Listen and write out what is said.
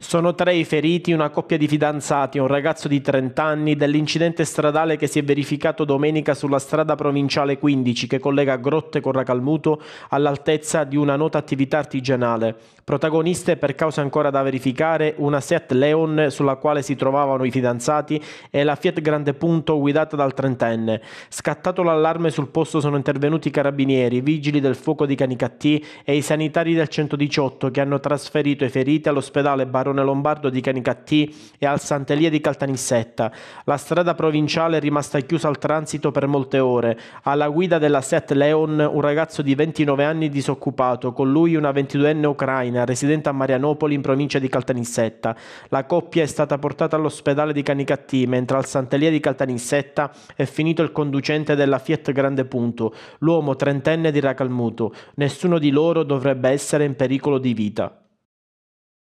Sono tre i feriti, una coppia di fidanzati e un ragazzo di 30 anni dell'incidente stradale che si è verificato domenica sulla strada provinciale 15 che collega Grotte con Racalmuto all'altezza di una nota attività artigianale. Protagoniste per cause ancora da verificare una Seat Leon sulla quale si trovavano i fidanzati e la Fiat Grande Punto guidata dal trentenne. Scattato l'allarme sul posto sono intervenuti i carabinieri, i vigili del fuoco di Canicattì e i sanitari del 118 che hanno trasferito i feriti all'ospedale Barone Lombardo di Canicattì e al Santelia di Caltanissetta. La strada provinciale è rimasta chiusa al transito per molte ore. Alla guida della Seat Leon un ragazzo di 29 anni disoccupato, con lui una 22enne ucraina Catania, residente a Marianopoli in provincia di Caltanissetta. La coppia è stata portata all'ospedale di Canicattì, mentre al Santelia di Caltanissetta è finito il conducente della Fiat Grande Punto, l'uomo trentenne di Racalmuto. Nessuno di loro dovrebbe essere in pericolo di vita.